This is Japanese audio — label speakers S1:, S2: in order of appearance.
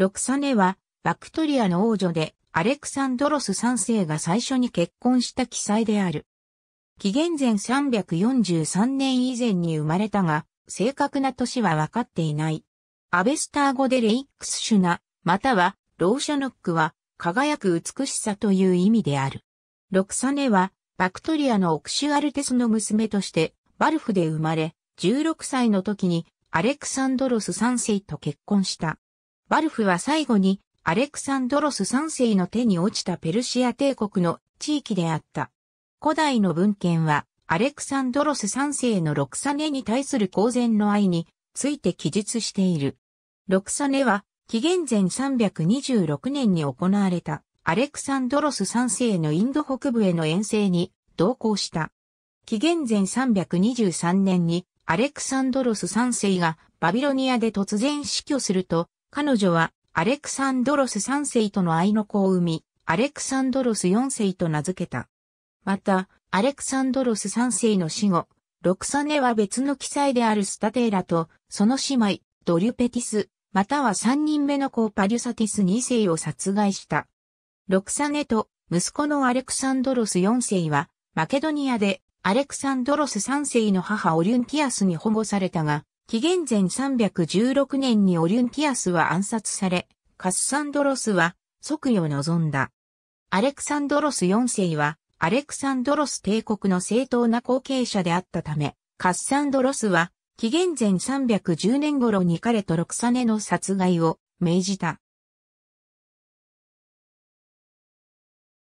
S1: ロクサネは、バクトリアの王女で、ア
S2: レクサンドロス3世が最初に結婚した記載である。紀元前343年以前に生まれたが、正確な年は分かっていない。アベスター語でレイックスシュナ、またはローシャノックは輝く美しさという意味である。ロクサネはバクトリアのオクシュアルテスの娘としてバルフで生まれ、16歳の時にアレクサンドロス3世と結婚した。バルフは最後にアレクサンドロス3世の手に落ちたペルシア帝国の地域であった。古代の文献はアレクサンドロス3世のロクサネに対する公然の愛について記述している。ロクサネは紀元前326年に行われたアレクサンドロス3世のインド北部への遠征に同行した。紀元前323年にアレクサンドロス3世がバビロニアで突然死去すると彼女はアレクサンドロス3世との愛の子を産み、アレクサンドロス4世と名付けた。また、アレクサンドロス3世の死後、ロクサネは別の記載であるスタテーラと、その姉妹、ドリュペティス、または3人目の子パリュサティス2世を殺害した。ロクサネと息子のアレクサンドロス4世は、マケドニアでアレクサンドロス3世の母オリュンティアスに保護されたが、紀元前316年にオリュンティアスは暗殺され、カッサンドロスは即位を望んだ。アレクサンドロス4世は、アレクサンドロス帝国の正当な後継者であったため、カッサンドロスは、紀元前310年頃に彼と
S1: ロクサネの殺害を命じた。